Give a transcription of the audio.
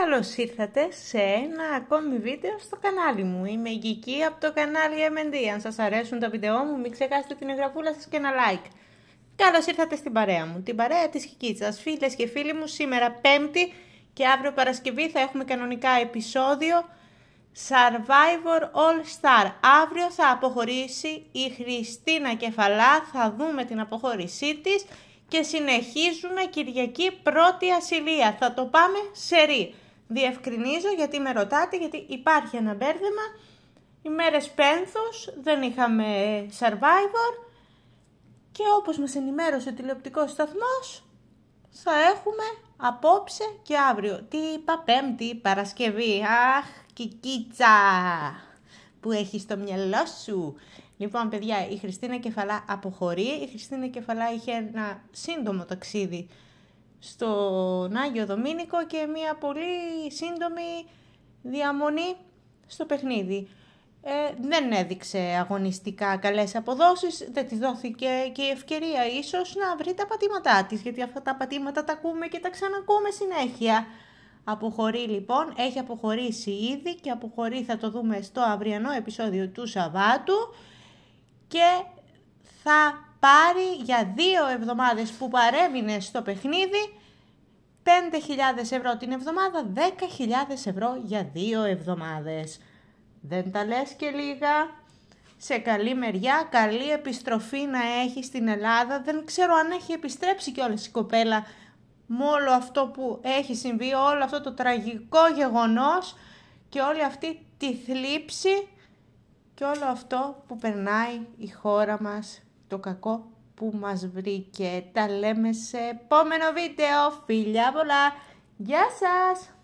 Καλώς ήρθατε σε ένα ακόμη βίντεο στο κανάλι μου. Είμαι η Γική από το κανάλι M&D. Αν σας αρέσουν τα βίντεό μου μην ξεχάσετε την εγγραφούλα σας και ένα like. Καλώς ήρθατε στην παρέα μου, την παρέα της Κικίτσας. Φίλες και φίλοι μου, σήμερα Πέμπτη και αύριο Παρασκευή θα έχουμε κανονικά επεισόδιο Survivor All Star. Αύριο θα αποχωρήσει η Χριστίνα Κεφαλά, θα δούμε την αποχώρησή της και συνεχίζουμε Κυριακή πρώτη ασυλία. Θα το πάμε σε ρί. Διευκρινίζω γιατί με ρωτάτε, γιατί υπάρχει ένα μπέρδεμα. Οι μέρες πένθος, δεν είχαμε survivor και όπως μας ενημέρωσε ο τηλεοπτικός σταθμός, θα έχουμε απόψε και αύριο. Τι είπα, Πέμπτη, Παρασκευή. Αχ, κικίτσα που έχει στο μυαλό σου. Λοιπόν, παιδιά, η Χριστίνα Κεφαλά αποχωρεί. Η Χριστίνα Κεφαλά είχε ένα σύντομο ταξίδι στον Άγιο Δομήνικο και μια πολύ σύντομη διαμονή στο παιχνίδι. Ε, δεν έδειξε αγωνιστικά καλές αποδόσεις, δεν της δόθηκε και η ευκαιρία ίσως να βρει τα πατήματά της, γιατί αυτά τα πατήματα τα ακούμε και τα ξανακούμε συνέχεια. Αποχωρεί λοιπόν, έχει αποχωρήσει ήδη και αποχωρεί θα το δούμε στο αυριανό επεισόδιο του Σαββάτου και θα πάρει για δύο εβδομάδες που παρέμεινε στο παιχνίδι 5.000 ευρώ την εβδομάδα, 10.000 ευρώ για δύο εβδομάδες. Δεν τα λες και λίγα. Σε καλή μεριά, καλή επιστροφή να έχει στην Ελλάδα. Δεν ξέρω αν έχει επιστρέψει κιόλας η κοπέλα με όλο αυτό που έχει συμβεί, όλο αυτό το τραγικό γεγονός και όλη αυτή τη θλίψη και όλο αυτό που περνάει η χώρα μας το κακό που μας βρήκε. Τα λέμε σε επόμενο βίντεο. Φιλιά πολλά. Γεια σας!